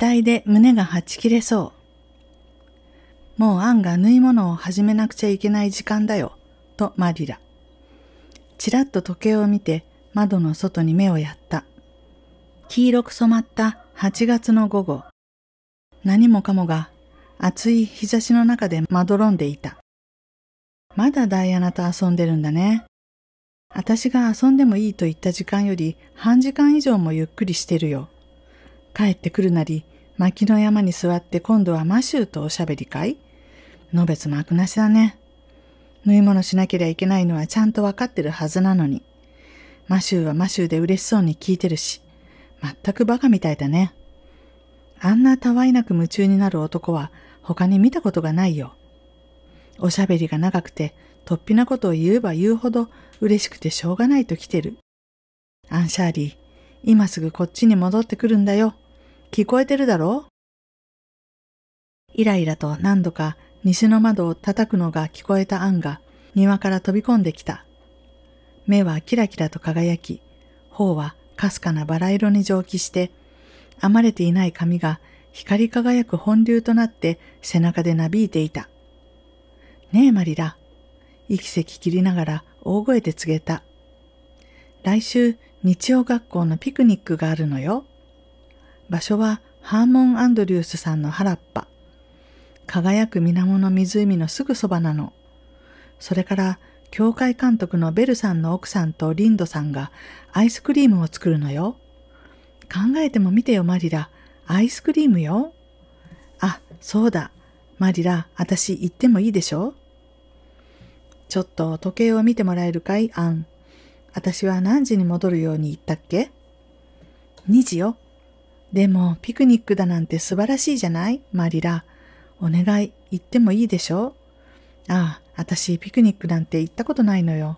待で胸がはち切れそう。もうアンが縫い物を始めなくちゃいけない時間だよ、とマリラ。ちらっと時計を見て窓の外に目をやった。黄色く染まった8月の午後。何もかもが暑い日差しの中でまどろんでいた。まだダイアナと遊んでるんだね。私が遊んでもいいと言った時間より半時間以上もゆっくりしてるよ。帰ってくるなり、薪の山に座って今度はマシューとおしゃべりかいのべつ幕なしだね。縫い物しなけりゃいけないのはちゃんとわかってるはずなのに。マシューはマシューで嬉しそうに聞いてるし、全くバカみたいだね。あんなたわいなく夢中になる男は他に見たことがないよ。おしゃべりが長くて、突飛なことを言えば言うほど嬉しくてしょうがないと来てる。アンシャーリー、今すぐこっちに戻ってくるんだよ。聞こえてるだろイライラと何度か西の窓を叩くのが聞こえたアンが庭から飛び込んできた。目はキラキラと輝き、頬はかすかなバラ色に蒸気して、編まれていない髪が光り輝く本流となって背中でなびいていた。ねえマリラ、息せき切りながら大声で告げた。来週日曜学校のピクニックがあるのよ。場所はハーモン・アンドリュースさんの原っぱ。輝く水面の湖のすぐそばなの。それから、教会監督のベルさんの奥さんとリンドさんがアイスクリームを作るのよ。考えても見てよ、マリラ。アイスクリームよ。あ、そうだ。マリラ、私行ってもいいでしょちょっと時計を見てもらえるかい、アン。私は何時に戻るように言ったっけ ?2 時よ。でも、ピクニックだなんて素晴らしいじゃないマリラ。お願い、行ってもいいでしょああ、私、ピクニックなんて行ったことないのよ。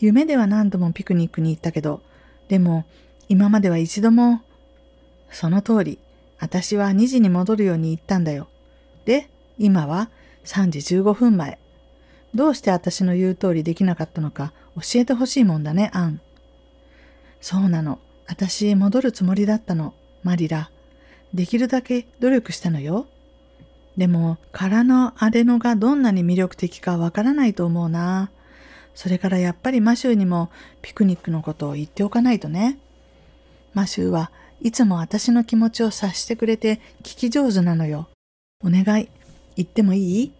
夢では何度もピクニックに行ったけど、でも、今までは一度も、その通り、私は2時に戻るように行ったんだよ。で、今は3時15分前。どうして私の言う通りできなかったのか教えてほしいもんだね、アン。そうなの。私、戻るつもりだったの。マリラ。できるだけ努力したのよ。でも、空のアデノがどんなに魅力的かわからないと思うな。それからやっぱりマシューにもピクニックのことを言っておかないとね。マシューはいつも私の気持ちを察してくれて聞き上手なのよ。お願い、言ってもいい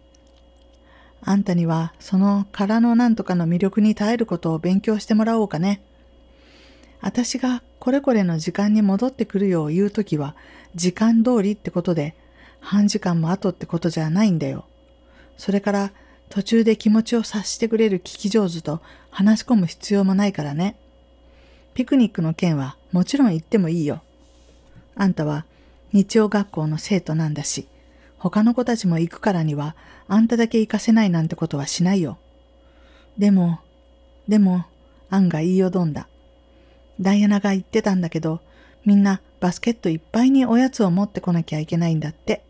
あんたにはその空のなんとかの魅力に耐えることを勉強してもらおうかね。私がこれこれの時間に戻ってくるよう言うときは、時間通りってことで、半時間も後ってことじゃないんだよ。それから、途中で気持ちを察してくれる聞き上手と話し込む必要もないからね。ピクニックの件はもちろん行ってもいいよ。あんたは日曜学校の生徒なんだし、他の子たちも行くからにはあんただけ行かせないなんてことはしないよ。でも、でも、案外言いよどんだ。ダイアナが言ってたんだけど、みんなバスケットいっぱいにおやつを持ってこなきゃいけないんだって。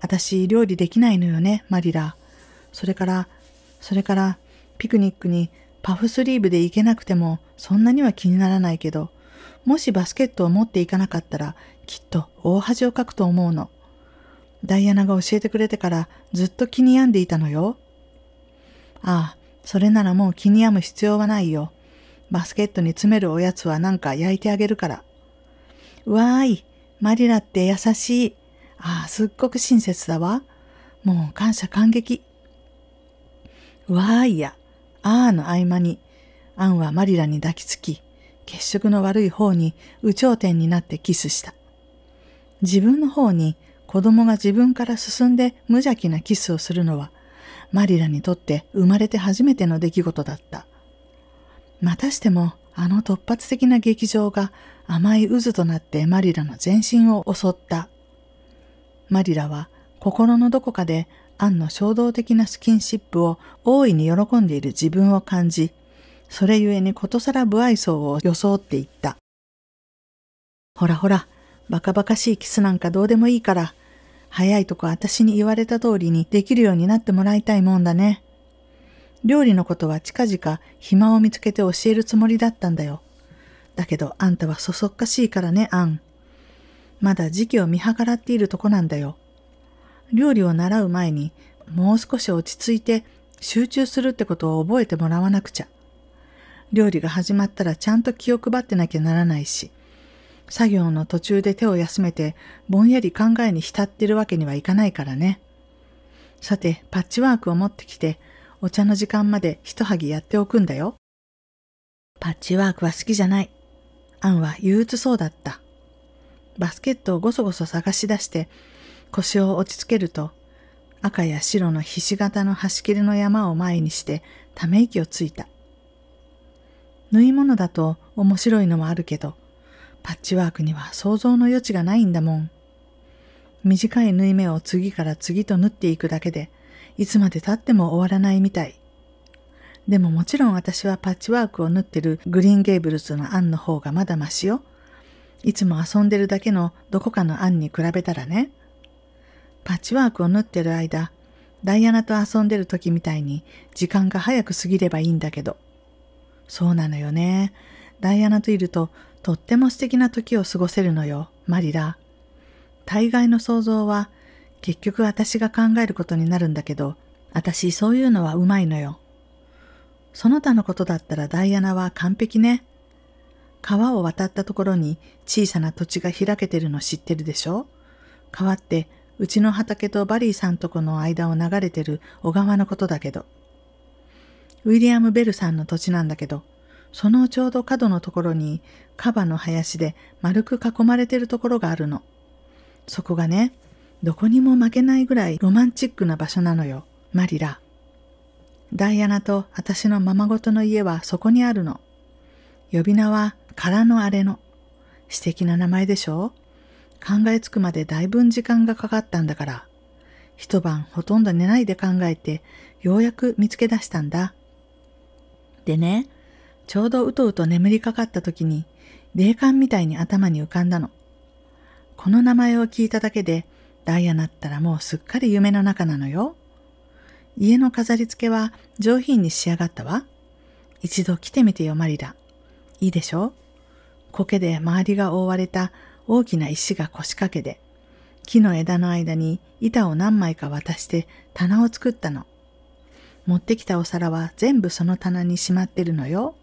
私、料理できないのよね、マリラ。それから、それから、ピクニックにパフスリーブで行けなくても、そんなには気にならないけど、もしバスケットを持っていかなかったら、きっと大恥をかくと思うの。ダイアナが教えてくれてからずっと気に病んでいたのよ。ああ、それならもう気に病む必要はないよ。バスケットに詰めるおやつはなんか焼いてあげるから。わーい、マリラって優しい。ああ、すっごく親切だわ。もう感謝感激。わーいや、あーの合間に、アンはマリラに抱きつき、血色の悪い方に有頂天になってキスした。自分の方に子供が自分から進んで無邪気なキスをするのは、マリラにとって生まれて初めての出来事だった。またしてもあの突発的な劇場が甘い渦となってマリラの全身を襲った。マリラは心のどこかでアンの衝動的なスキンシップを大いに喜んでいる自分を感じ、それゆえにことさら不愛想を装っていった。ほらほら、バカバカしいキスなんかどうでもいいから、早いとこ私に言われた通りにできるようになってもらいたいもんだね。料理のことは近々暇を見つけて教えるつもりだったんだよ。だけどあんたはそそっかしいからね、アン。まだ時期を見計らっているとこなんだよ。料理を習う前にもう少し落ち着いて集中するってことを覚えてもらわなくちゃ。料理が始まったらちゃんと気を配ってなきゃならないし、作業の途中で手を休めてぼんやり考えに浸ってるわけにはいかないからね。さて、パッチワークを持ってきて、お茶の時間まで一はぎやっておくんだよ。パッチワークは好きじゃない。アンは憂鬱そうだった。バスケットをごそごそ探し出して腰を落ち着けると赤や白のひし形の端切れの山を前にしてため息をついた。縫い物だと面白いのはあるけど、パッチワークには想像の余地がないんだもん。短い縫い目を次から次と縫っていくだけで、いつまでたっても終わらないみたい。でももちろん私はパッチワークを縫ってるグリーンゲーブルズの案の方がまだマシよ。いつも遊んでるだけのどこかの案に比べたらね。パッチワークを縫ってる間、ダイアナと遊んでる時みたいに時間が早く過ぎればいいんだけど。そうなのよね。ダイアナといるととっても素敵な時を過ごせるのよ、マリラ。大概の想像は結局私が考えることになるんだけど、私そういうのはうまいのよ。その他のことだったらダイアナは完璧ね。川を渡ったところに小さな土地が開けてるの知ってるでしょ川ってうちの畑とバリーさんとこの間を流れてる小川のことだけど。ウィリアム・ベルさんの土地なんだけど、そのちょうど角のところにカバの林で丸く囲まれてるところがあるの。そこがね、どこにも負けないぐらいロマンチックな場所なのよ、マリラ。ダイアナと私のままごとの家はそこにあるの。呼び名は空のあれの。素敵な名前でしょ考えつくまでだいぶん時間がかかったんだから。一晩ほとんど寝ないで考えて、ようやく見つけ出したんだ。でね、ちょうどうとうと眠りかかった時に、霊感みたいに頭に浮かんだの。この名前を聞いただけで、ダイアナったらもうすっかり夢の中なのよ。家の飾り付けは上品に仕上がったわ。一度来てみてよマリラ。いいでしょ苔で周りが覆われた大きな石が腰掛けで、木の枝の間に板を何枚か渡して棚を作ったの。持ってきたお皿は全部その棚にしまってるのよ。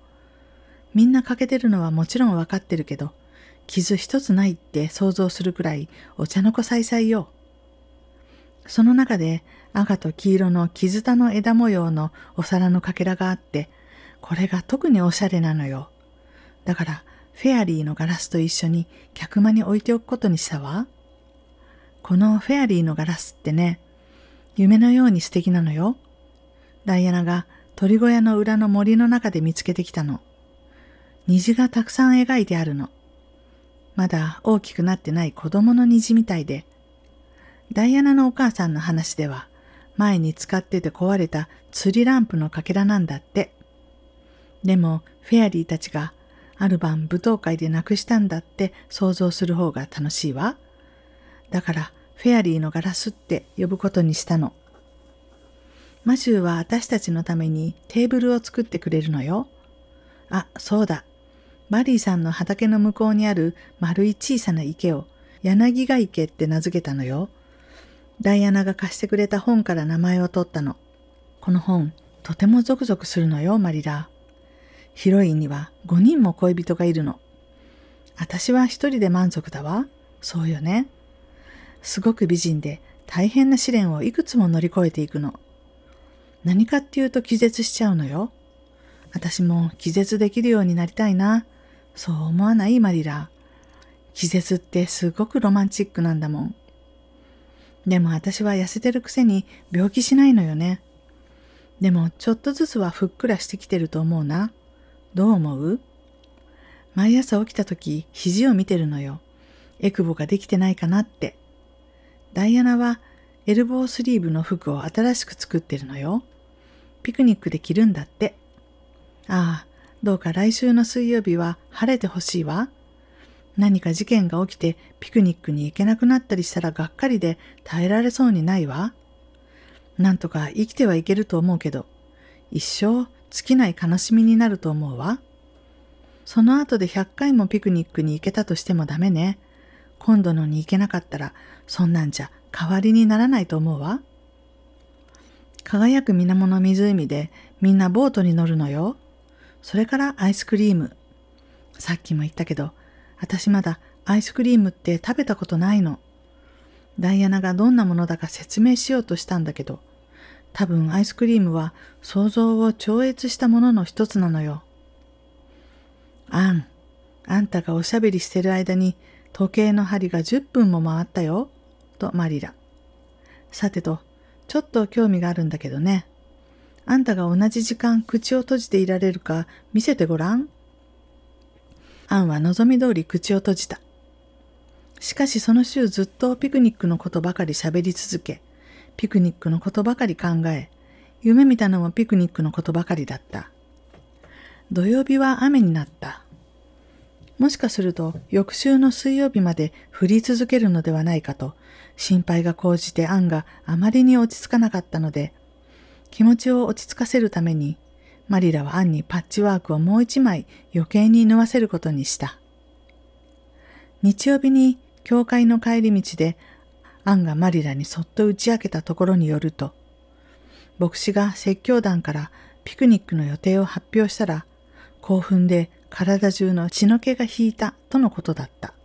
みんな欠けてるのはもちろんわかってるけど、傷一つないって想像するくらいお茶の子さいさいよ。その中で赤と黄色の木づたの枝模様のお皿のかけらがあって、これが特におしゃれなのよ。だからフェアリーのガラスと一緒に客間に置いておくことにしたわ。このフェアリーのガラスってね、夢のように素敵なのよ。ダイアナが鳥小屋の裏の森の中で見つけてきたの。虹がたくさん描いてあるの。まだ大きくなってない子供の虹みたいで、ダイアナのお母さんの話では、前に使ってて壊れた釣りランプのかけらなんだって。でも、フェアリーたちが、ある晩舞踏会でなくしたんだって想像する方が楽しいわ。だから、フェアリーのガラスって呼ぶことにしたの。マシューは私たちのためにテーブルを作ってくれるのよ。あ、そうだ。マリーさんの畑の向こうにある丸い小さな池を柳ヶ池って名付けたのよ。ダイアナが貸してくれた本から名前を取ったの。この本、とてもゾクゾクするのよ、マリラ。ヒロインには5人も恋人がいるの。私は一人で満足だわ。そうよね。すごく美人で大変な試練をいくつも乗り越えていくの。何かっていうと気絶しちゃうのよ。私も気絶できるようになりたいな。そう思わないマリラ。季節ってすごくロマンチックなんだもん。でも私は痩せてるくせに病気しないのよね。でもちょっとずつはふっくらしてきてると思うな。どう思う毎朝起きた時肘を見てるのよ。エクボができてないかなって。ダイアナはエルボースリーブの服を新しく作ってるのよ。ピクニックで着るんだって。ああ、どうか来週の水曜日は晴れてほしいわ。何か事件が起きてピクニックに行けなくなったりしたらがっかりで耐えられそうにないわ。なんとか生きてはいけると思うけど、一生尽きない悲しみになると思うわ。その後で100回もピクニックに行けたとしてもダメね。今度のに行けなかったら、そんなんじゃ代わりにならないと思うわ。輝く水面の湖でみんなボートに乗るのよ。それからアイスクリーム。さっきも言ったけど、私まだアイスクリームって食べたことないの。ダイアナがどんなものだか説明しようとしたんだけど、多分アイスクリームは想像を超越したものの一つなのよ。アン、あんたがおしゃべりしてる間に時計の針が10分も回ったよ、とマリラ。さてと、ちょっと興味があるんだけどね。あんたが同じ時間口を閉じていられるか見せてごらん。アンは望み通り口を閉じた。しかしその週ずっとピクニックのことばかり喋り続け、ピクニックのことばかり考え、夢見たのもピクニックのことばかりだった。土曜日は雨になった。もしかすると翌週の水曜日まで降り続けるのではないかと心配が高じてアンがあまりに落ち着かなかったので気持ちを落ち着かせるためにマリラはアンにパッチワークをもう一枚余計に縫わせることにした。日曜日に教会の帰り道でアンがマリラにそっと打ち明けたところによると、牧師が説教団からピクニックの予定を発表したら、興奮で体中の血の気が引いたとのことだった。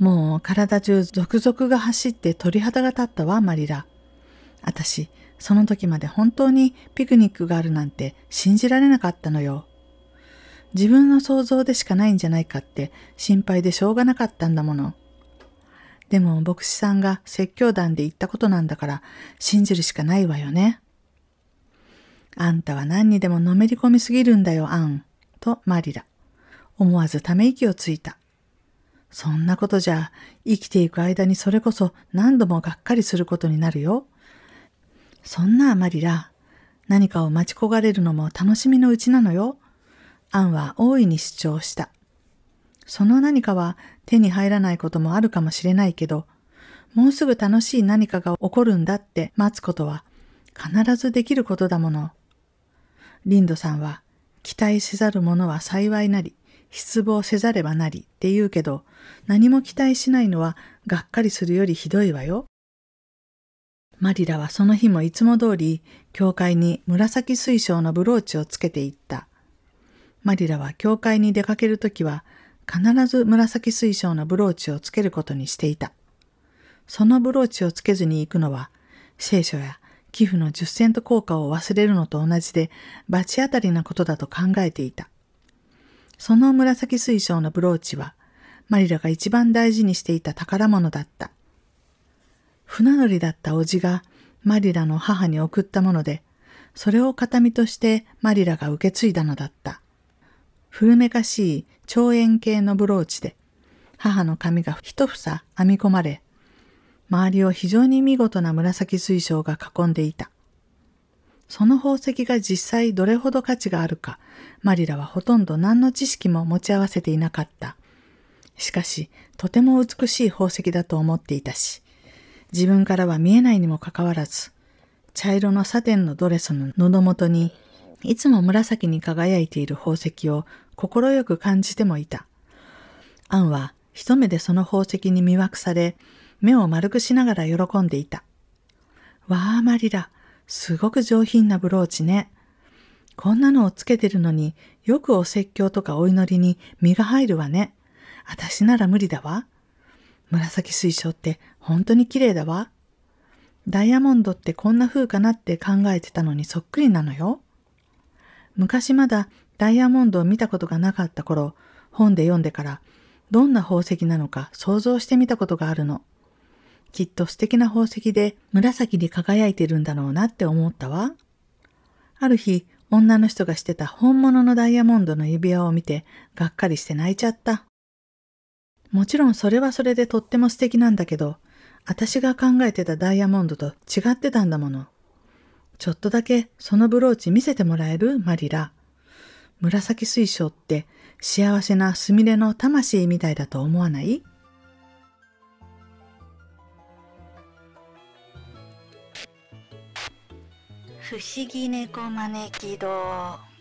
もう体中続々が走って鳥肌が立ったわ、マリラ。私、その時まで本当にピクニックがあるなんて信じられなかったのよ。自分の想像でしかないんじゃないかって心配でしょうがなかったんだもの。でも牧師さんが説教団で言ったことなんだから信じるしかないわよね。あんたは何にでものめり込みすぎるんだよ、アン。とマリラ。思わずため息をついた。そんなことじゃ生きていく間にそれこそ何度もがっかりすることになるよ。そんなあまりら、何かを待ち焦がれるのも楽しみのうちなのよ。アンは大いに主張した。その何かは手に入らないこともあるかもしれないけど、もうすぐ楽しい何かが起こるんだって待つことは必ずできることだもの。リンドさんは、期待せざる者は幸いなり、失望せざればなりって言うけど、何も期待しないのはがっかりするよりひどいわよ。マリラはその日もいつも通り、教会に紫水晶のブローチをつけていった。マリラは教会に出かけるときは、必ず紫水晶のブローチをつけることにしていた。そのブローチをつけずに行くのは、聖書や寄付の10セント効果を忘れるのと同じで、罰当たりなことだと考えていた。その紫水晶のブローチは、マリラが一番大事にしていた宝物だった。船乗りだった叔父がマリラの母に送ったもので、それを形見としてマリラが受け継いだのだった。古めかしい長円形のブローチで、母の髪が一房編み込まれ、周りを非常に見事な紫水晶が囲んでいた。その宝石が実際どれほど価値があるか、マリラはほとんど何の知識も持ち合わせていなかった。しかし、とても美しい宝石だと思っていたし、自分からは見えないにもかかわらず、茶色のサテンのドレスの喉元に、いつも紫に輝いている宝石を快く感じてもいた。アンは一目でその宝石に魅惑され、目を丸くしながら喜んでいた。わあ、マリラ、すごく上品なブローチね。こんなのをつけてるのによくお説教とかお祈りに身が入るわね。私なら無理だわ。紫水晶って本当に綺麗だわ。ダイヤモンドってこんな風かなって考えてたのにそっくりなのよ。昔まだダイヤモンドを見たことがなかった頃、本で読んでから、どんな宝石なのか想像してみたことがあるの。きっと素敵な宝石で紫に輝いてるんだろうなって思ったわ。ある日、女の人がしてた本物のダイヤモンドの指輪を見て、がっかりして泣いちゃった。もちろんそれはそれでとっても素敵なんだけど、私が考えてたダイヤモンドと違ってたんだもの。ちょっとだけそのブローチ見せてもらえるマリラ。紫水晶って幸せなすみれの魂みたいだと思わない不思議猫招き堂。